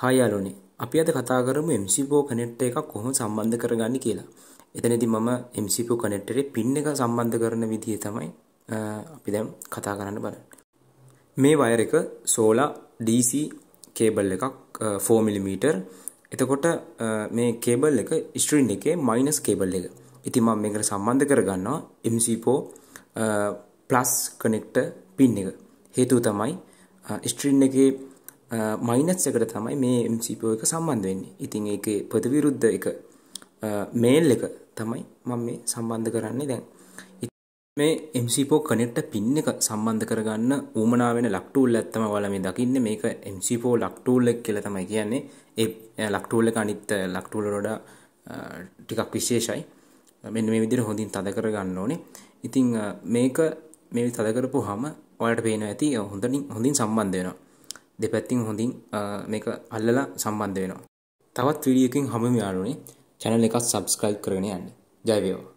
Hi යාළුවනේ අපි අද කතා කරමු MCPO connector එකක් කොහොම සම්බන්ධ කරගන්නේ කියලා. එතනදී මම MCPO connector එකේ pin එක සම්බන්ධ කරන විදිය තමයි අපි දැන් කතා කරන්න බලන්නේ. මේ වයර් එක solar DC කේබල් එකක් 4 mm. එතකොට මේ කේබල් එක string එකේ minus කේබල් එක. ඉතින් මම මේකට සම්බන්ධ කරගන්නවා MCPO plus connector pin එක. හේතුව තමයි string එකේ මයිනස් එකට තමයි මේ MCPO එක සම්බන්ධ වෙන්නේ. ඉතින් ඒකේ ප්‍රතිවිරුද්ධ එක මේල් එක තමයි මම මේ සම්බන්ධ කරන්නේ දැන්. මේ MCPO connector pin එක සම්බන්ධ කරගන්න ඌමනා වෙන ලක් tool එකක් තමයි ඔයාලා මේ දකින්නේ. මේක MCPO ලක් tool එක කියලා තමයි කියන්නේ. ඒ ලක් tool එක අනිත් ලක් tool වලට ටිකක් විශේෂයි. මෙන්න මේ විදිහට හොඳින් තද කරගන්න ඕනේ. ඉතින් මේක මේ තද කරපුවාම ඔයාලට පේනවා ඇති හොඳින් හොඳින් සම්බන්ධ වෙනවා. දෙපැත්තින් හොඳින් මේක අල්ලලා සම්බන්ධ වෙනවා. තවත් වීඩියකින් හමුම යාලුනේ චැනල් එකත් සබස්ක්‍රයිබ් කරගෙන යන්න. ජයවේවා